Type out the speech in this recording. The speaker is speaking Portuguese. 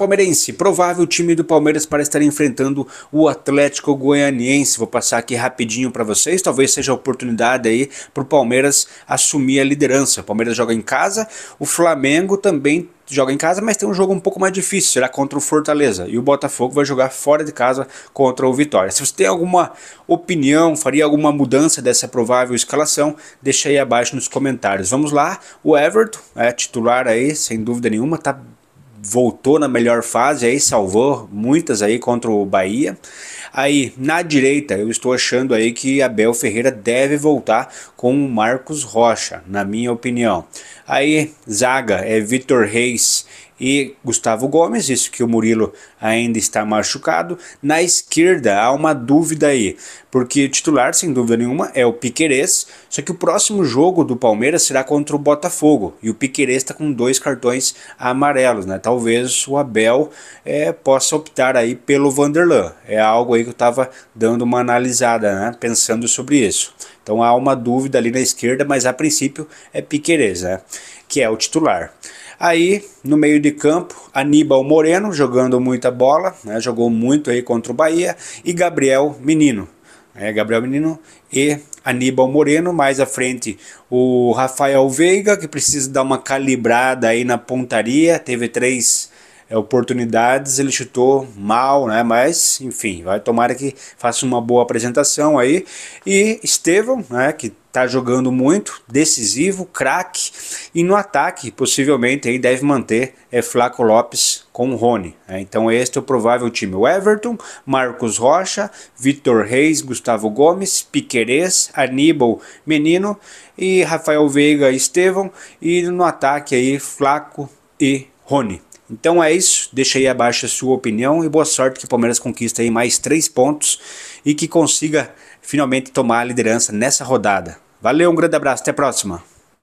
Palmeirense, provável time do Palmeiras para estar enfrentando o Atlético Goianiense. Vou passar aqui rapidinho para vocês, talvez seja a oportunidade aí para o Palmeiras assumir a liderança. O Palmeiras joga em casa, o Flamengo também joga em casa, mas tem um jogo um pouco mais difícil, será contra o Fortaleza. E o Botafogo vai jogar fora de casa contra o Vitória. Se você tem alguma opinião, faria alguma mudança dessa provável escalação, deixa aí abaixo nos comentários. Vamos lá, o Everton é titular aí, sem dúvida nenhuma, tá voltou na melhor fase, aí salvou muitas aí contra o Bahia. Aí na direita eu estou achando aí que Abel Ferreira deve voltar com o Marcos Rocha, na minha opinião. Aí zaga é Vitor Reis e Gustavo Gomes, isso que o Murilo ainda está machucado. Na esquerda há uma dúvida aí, porque o titular, sem dúvida nenhuma, é o Piquerez, só que o próximo jogo do Palmeiras será contra o Botafogo, e o Piquerez está com dois cartões amarelos, né? Talvez o Abel é, possa optar aí pelo Vanderlan, é algo aí que eu estava dando uma analisada, né? Pensando sobre isso. Então há uma dúvida ali na esquerda, mas a princípio é Piquerez, né? Que é o titular. Aí, no meio de campo, Aníbal Moreno jogando muita bola, né, jogou muito aí contra o Bahia, e Gabriel Menino. Né, Gabriel Menino e Aníbal Moreno, mais à frente o Rafael Veiga, que precisa dar uma calibrada aí na pontaria, teve três é, oportunidades, ele chutou mal, né? Mas, enfim, vai tomara que faça uma boa apresentação aí. E Estevam né, que tá jogando muito, decisivo, craque, e no ataque, possivelmente, aí deve manter é Flaco Lopes com o Rony. Né? Então este é o provável time. O Everton, Marcos Rocha, Vitor Reis, Gustavo Gomes, Piquerez, Aníbal Menino e Rafael Veiga e E no ataque aí, Flaco e Rony. Então é isso, deixa aí abaixo a sua opinião e boa sorte que o Palmeiras conquista aí mais três pontos e que consiga finalmente tomar a liderança nessa rodada. Valeu, um grande abraço, até a próxima!